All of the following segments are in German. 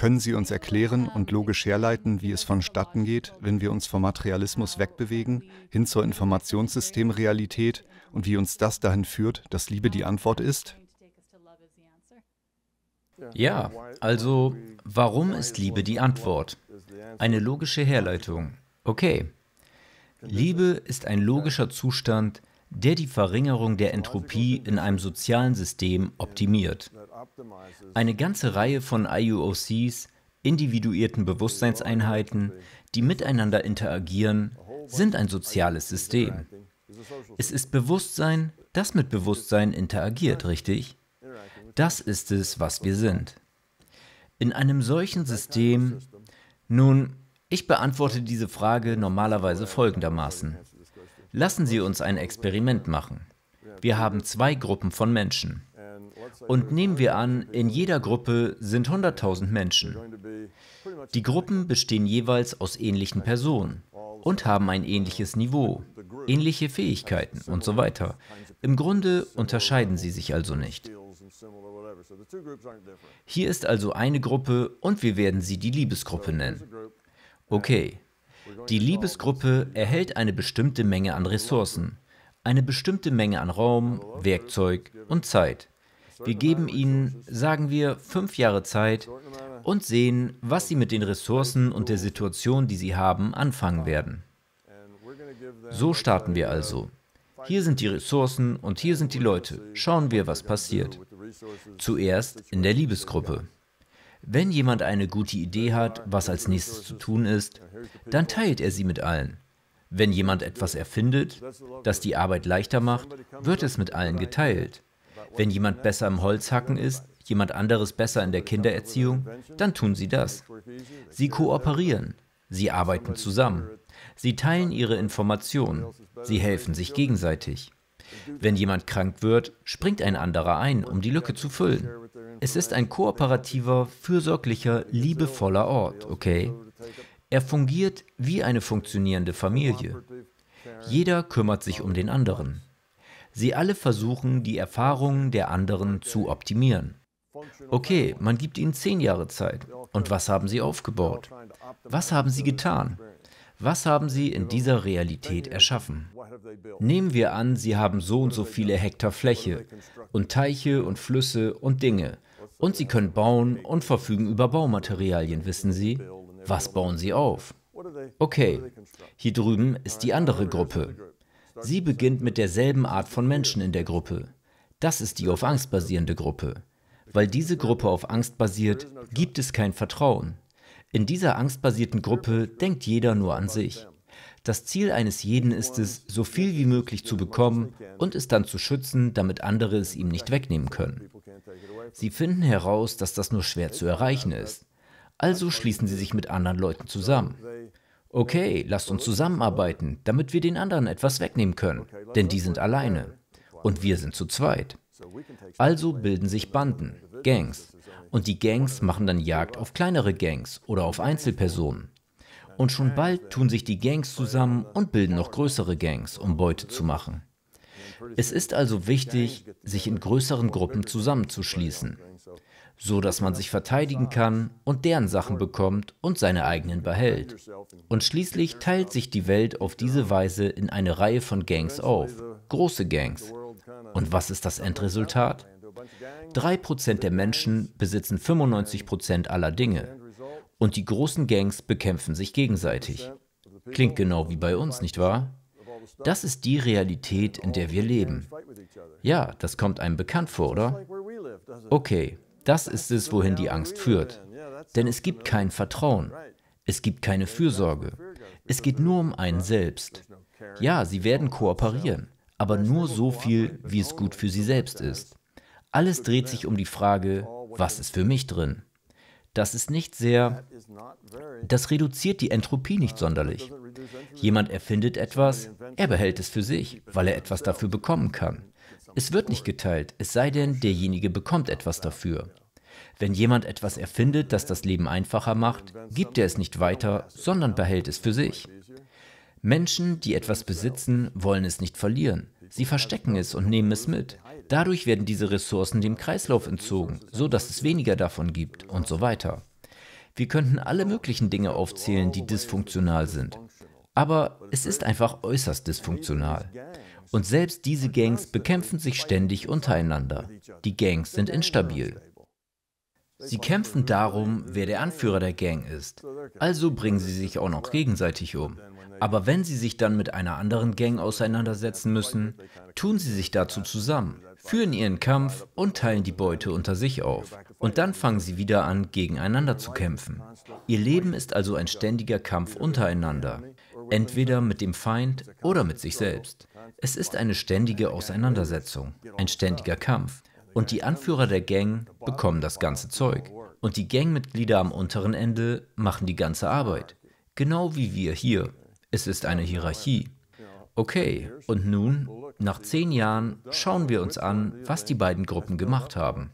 Können Sie uns erklären und logisch herleiten, wie es vonstatten geht, wenn wir uns vom Materialismus wegbewegen, hin zur Informationssystemrealität und wie uns das dahin führt, dass Liebe die Antwort ist? Ja, also warum ist Liebe die Antwort? Eine logische Herleitung. Okay. Liebe ist ein logischer Zustand, der die Verringerung der Entropie in einem sozialen System optimiert. Eine ganze Reihe von IUOCs, individuierten Bewusstseinseinheiten, die miteinander interagieren, sind ein soziales System. Es ist Bewusstsein, das mit Bewusstsein interagiert, richtig? Das ist es, was wir sind. In einem solchen System, nun, ich beantworte diese Frage normalerweise folgendermaßen. Lassen Sie uns ein Experiment machen. Wir haben zwei Gruppen von Menschen. Und nehmen wir an, in jeder Gruppe sind 100.000 Menschen. Die Gruppen bestehen jeweils aus ähnlichen Personen und haben ein ähnliches Niveau, ähnliche Fähigkeiten und so weiter. Im Grunde unterscheiden sie sich also nicht. Hier ist also eine Gruppe und wir werden sie die Liebesgruppe nennen. Okay. Die Liebesgruppe erhält eine bestimmte Menge an Ressourcen, eine bestimmte Menge an Raum, Werkzeug und Zeit. Wir geben ihnen, sagen wir, fünf Jahre Zeit und sehen, was sie mit den Ressourcen und der Situation, die sie haben, anfangen werden. So starten wir also. Hier sind die Ressourcen und hier sind die Leute. Schauen wir, was passiert. Zuerst in der Liebesgruppe. Wenn jemand eine gute Idee hat, was als nächstes zu tun ist, dann teilt er sie mit allen. Wenn jemand etwas erfindet, das die Arbeit leichter macht, wird es mit allen geteilt. Wenn jemand besser im Holzhacken ist, jemand anderes besser in der Kindererziehung, dann tun sie das. Sie kooperieren. Sie arbeiten zusammen. Sie teilen ihre Informationen. Sie helfen sich gegenseitig. Wenn jemand krank wird, springt ein anderer ein, um die Lücke zu füllen. Es ist ein kooperativer, fürsorglicher, liebevoller Ort, okay? Er fungiert wie eine funktionierende Familie. Jeder kümmert sich um den anderen. Sie alle versuchen, die Erfahrungen der anderen zu optimieren. Okay, man gibt ihnen zehn Jahre Zeit. Und was haben sie aufgebaut? Was haben sie getan? Was haben Sie in dieser Realität erschaffen? Nehmen wir an, Sie haben so und so viele Hektar Fläche und Teiche und Flüsse und Dinge. Und Sie können bauen und verfügen über Baumaterialien, wissen Sie? Was bauen Sie auf? Okay, hier drüben ist die andere Gruppe. Sie beginnt mit derselben Art von Menschen in der Gruppe. Das ist die auf Angst basierende Gruppe. Weil diese Gruppe auf Angst basiert, gibt es kein Vertrauen. In dieser angstbasierten Gruppe denkt jeder nur an sich. Das Ziel eines jeden ist es, so viel wie möglich zu bekommen und es dann zu schützen, damit andere es ihm nicht wegnehmen können. Sie finden heraus, dass das nur schwer zu erreichen ist. Also schließen sie sich mit anderen Leuten zusammen okay, lasst uns zusammenarbeiten, damit wir den anderen etwas wegnehmen können, denn die sind alleine und wir sind zu zweit. Also bilden sich Banden, Gangs, und die Gangs machen dann Jagd auf kleinere Gangs oder auf Einzelpersonen. Und schon bald tun sich die Gangs zusammen und bilden noch größere Gangs, um Beute zu machen. Es ist also wichtig, sich in größeren Gruppen zusammenzuschließen so dass man sich verteidigen kann und deren Sachen bekommt und seine eigenen behält. Und schließlich teilt sich die Welt auf diese Weise in eine Reihe von Gangs auf, große Gangs. Und was ist das Endresultat? 3% der Menschen besitzen 95% aller Dinge. Und die großen Gangs bekämpfen sich gegenseitig. Klingt genau wie bei uns, nicht wahr? Das ist die Realität, in der wir leben. Ja, das kommt einem bekannt vor, oder? Okay, das ist es, wohin die Angst führt. Denn es gibt kein Vertrauen. Es gibt keine Fürsorge. Es geht nur um einen selbst. Ja, sie werden kooperieren, aber nur so viel, wie es gut für sie selbst ist. Alles dreht sich um die Frage, was ist für mich drin? Das ist nicht sehr, das reduziert die Entropie nicht sonderlich. Jemand erfindet etwas, er behält es für sich, weil er etwas dafür bekommen kann. Es wird nicht geteilt, es sei denn, derjenige bekommt etwas dafür. Wenn jemand etwas erfindet, das das Leben einfacher macht, gibt er es nicht weiter, sondern behält es für sich. Menschen, die etwas besitzen, wollen es nicht verlieren. Sie verstecken es und nehmen es mit. Dadurch werden diese Ressourcen dem Kreislauf entzogen, so dass es weniger davon gibt und so weiter. Wir könnten alle möglichen Dinge aufzählen, die dysfunktional sind. Aber es ist einfach äußerst dysfunktional. Und selbst diese Gangs bekämpfen sich ständig untereinander. Die Gangs sind instabil. Sie kämpfen darum, wer der Anführer der Gang ist. Also bringen sie sich auch noch gegenseitig um. Aber wenn sie sich dann mit einer anderen Gang auseinandersetzen müssen, tun sie sich dazu zusammen, führen ihren Kampf und teilen die Beute unter sich auf. Und dann fangen sie wieder an, gegeneinander zu kämpfen. Ihr Leben ist also ein ständiger Kampf untereinander, entweder mit dem Feind oder mit sich selbst. Es ist eine ständige Auseinandersetzung, ein ständiger Kampf und die Anführer der Gang bekommen das ganze Zeug. Und die Gangmitglieder am unteren Ende machen die ganze Arbeit. Genau wie wir hier. Es ist eine Hierarchie. Okay, und nun, nach zehn Jahren, schauen wir uns an, was die beiden Gruppen gemacht haben.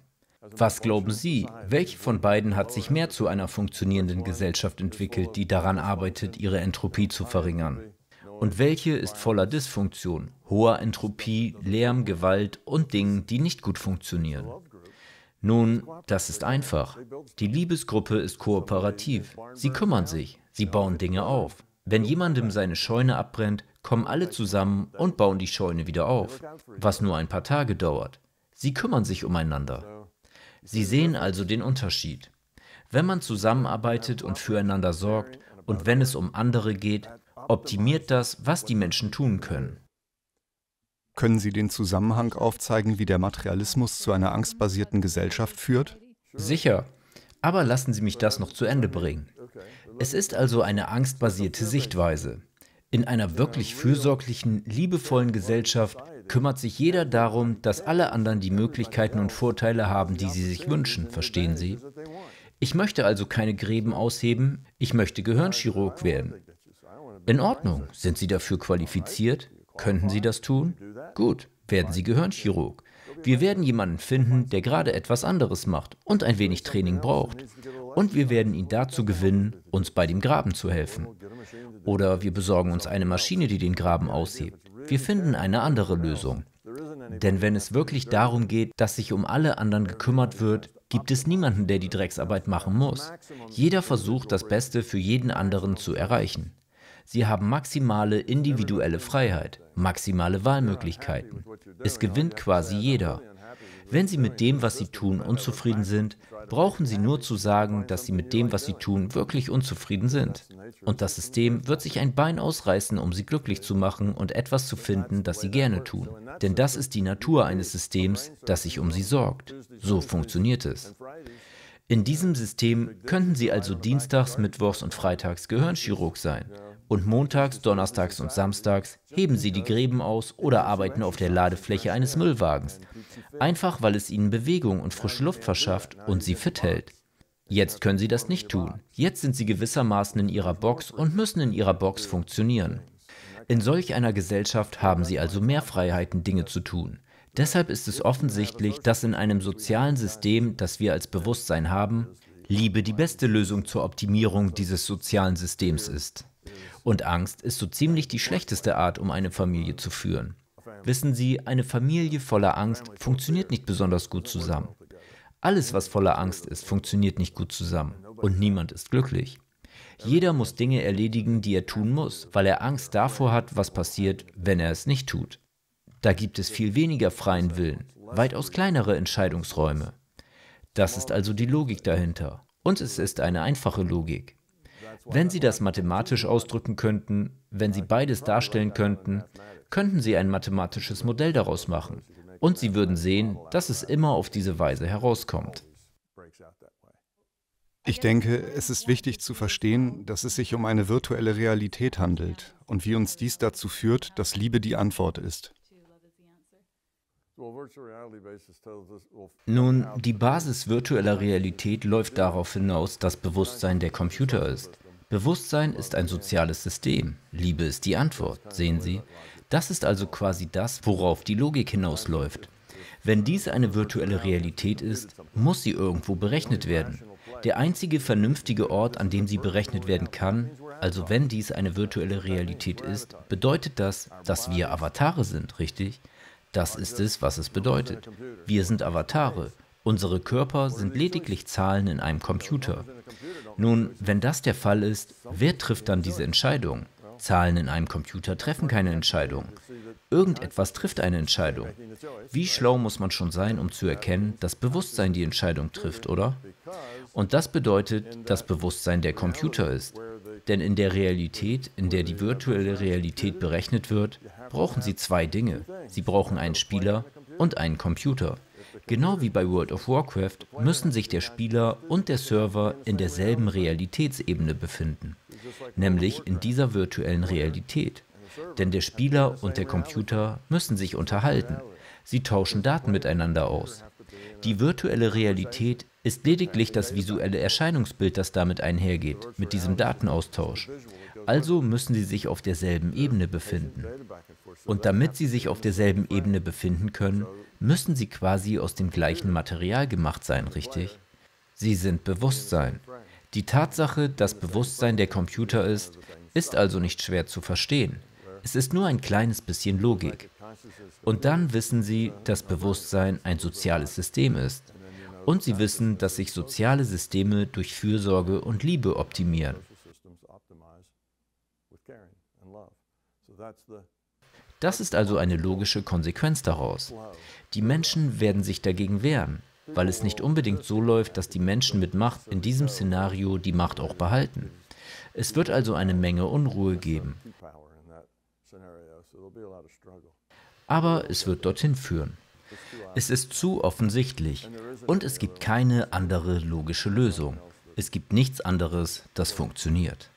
Was glauben Sie, welche von beiden hat sich mehr zu einer funktionierenden Gesellschaft entwickelt, die daran arbeitet, ihre Entropie zu verringern? und welche ist voller Dysfunktion, hoher Entropie, Lärm, Gewalt und Dingen, die nicht gut funktionieren. Nun, das ist einfach. Die Liebesgruppe ist kooperativ. Sie kümmern sich, sie bauen Dinge auf. Wenn jemandem seine Scheune abbrennt, kommen alle zusammen und bauen die Scheune wieder auf, was nur ein paar Tage dauert. Sie kümmern sich umeinander. Sie sehen also den Unterschied. Wenn man zusammenarbeitet und füreinander sorgt und wenn es um andere geht, optimiert das, was die Menschen tun können. Können Sie den Zusammenhang aufzeigen, wie der Materialismus zu einer angstbasierten Gesellschaft führt? Sicher, aber lassen Sie mich das noch zu Ende bringen. Es ist also eine angstbasierte Sichtweise. In einer wirklich fürsorglichen, liebevollen Gesellschaft kümmert sich jeder darum, dass alle anderen die Möglichkeiten und Vorteile haben, die sie sich wünschen, verstehen Sie? Ich möchte also keine Gräben ausheben, ich möchte Gehirnchirurg werden. In Ordnung. Sind Sie dafür qualifiziert? Könnten Sie das tun? Gut, werden Sie Gehirnchirurg. Wir werden jemanden finden, der gerade etwas anderes macht und ein wenig Training braucht. Und wir werden ihn dazu gewinnen, uns bei dem Graben zu helfen. Oder wir besorgen uns eine Maschine, die den Graben aushebt. Wir finden eine andere Lösung. Denn wenn es wirklich darum geht, dass sich um alle anderen gekümmert wird, gibt es niemanden, der die Drecksarbeit machen muss. Jeder versucht, das Beste für jeden anderen zu erreichen. Sie haben maximale individuelle Freiheit, maximale Wahlmöglichkeiten. Es gewinnt quasi jeder. Wenn Sie mit dem, was Sie tun, unzufrieden sind, brauchen Sie nur zu sagen, dass Sie mit dem, was Sie tun, wirklich unzufrieden sind. Und das System wird sich ein Bein ausreißen, um Sie glücklich zu machen und etwas zu finden, das Sie gerne tun. Denn das ist die Natur eines Systems, das sich um Sie sorgt. So funktioniert es. In diesem System könnten Sie also dienstags, mittwochs und freitags Gehirnchirurg sein, und montags, donnerstags und samstags heben sie die Gräben aus oder arbeiten auf der Ladefläche eines Müllwagens. Einfach weil es ihnen Bewegung und frische Luft verschafft und sie fit hält. Jetzt können sie das nicht tun. Jetzt sind sie gewissermaßen in ihrer Box und müssen in ihrer Box funktionieren. In solch einer Gesellschaft haben sie also mehr Freiheiten, Dinge zu tun. Deshalb ist es offensichtlich, dass in einem sozialen System, das wir als Bewusstsein haben, Liebe die beste Lösung zur Optimierung dieses sozialen Systems ist. Und Angst ist so ziemlich die schlechteste Art, um eine Familie zu führen. Wissen Sie, eine Familie voller Angst funktioniert nicht besonders gut zusammen. Alles, was voller Angst ist, funktioniert nicht gut zusammen. Und niemand ist glücklich. Jeder muss Dinge erledigen, die er tun muss, weil er Angst davor hat, was passiert, wenn er es nicht tut. Da gibt es viel weniger freien Willen, weitaus kleinere Entscheidungsräume. Das ist also die Logik dahinter. Und es ist eine einfache Logik. Wenn Sie das mathematisch ausdrücken könnten, wenn Sie beides darstellen könnten, könnten Sie ein mathematisches Modell daraus machen. Und Sie würden sehen, dass es immer auf diese Weise herauskommt. Ich denke, es ist wichtig zu verstehen, dass es sich um eine virtuelle Realität handelt und wie uns dies dazu führt, dass Liebe die Antwort ist. Nun, die Basis virtueller Realität läuft darauf hinaus, dass Bewusstsein der Computer ist. Bewusstsein ist ein soziales System. Liebe ist die Antwort, sehen Sie. Das ist also quasi das, worauf die Logik hinausläuft. Wenn dies eine virtuelle Realität ist, muss sie irgendwo berechnet werden. Der einzige vernünftige Ort, an dem sie berechnet werden kann, also wenn dies eine virtuelle Realität ist, bedeutet das, dass wir Avatare sind, richtig? Das ist es, was es bedeutet. Wir sind Avatare. Unsere Körper sind lediglich Zahlen in einem Computer. Nun, wenn das der Fall ist, wer trifft dann diese Entscheidung? Zahlen in einem Computer treffen keine Entscheidung. Irgendetwas trifft eine Entscheidung. Wie schlau muss man schon sein, um zu erkennen, dass Bewusstsein die Entscheidung trifft, oder? Und das bedeutet, dass Bewusstsein der Computer ist. Denn in der Realität, in der die virtuelle Realität berechnet wird, brauchen sie zwei Dinge. Sie brauchen einen Spieler und einen Computer. Genau wie bei World of Warcraft müssen sich der Spieler und der Server in derselben Realitätsebene befinden, nämlich in dieser virtuellen Realität. Denn der Spieler und der Computer müssen sich unterhalten. Sie tauschen Daten miteinander aus. Die virtuelle Realität ist lediglich das visuelle Erscheinungsbild, das damit einhergeht, mit diesem Datenaustausch. Also müssen sie sich auf derselben Ebene befinden. Und damit sie sich auf derselben Ebene befinden können, müssen sie quasi aus dem gleichen Material gemacht sein, richtig? Sie sind Bewusstsein. Die Tatsache, dass Bewusstsein der Computer ist, ist also nicht schwer zu verstehen. Es ist nur ein kleines bisschen Logik. Und dann wissen sie, dass Bewusstsein ein soziales System ist. Und sie wissen, dass sich soziale Systeme durch Fürsorge und Liebe optimieren. Das ist also eine logische Konsequenz daraus. Die Menschen werden sich dagegen wehren, weil es nicht unbedingt so läuft, dass die Menschen mit Macht in diesem Szenario die Macht auch behalten. Es wird also eine Menge Unruhe geben aber es wird dorthin führen. Es ist zu offensichtlich und es gibt keine andere logische Lösung. Es gibt nichts anderes, das funktioniert.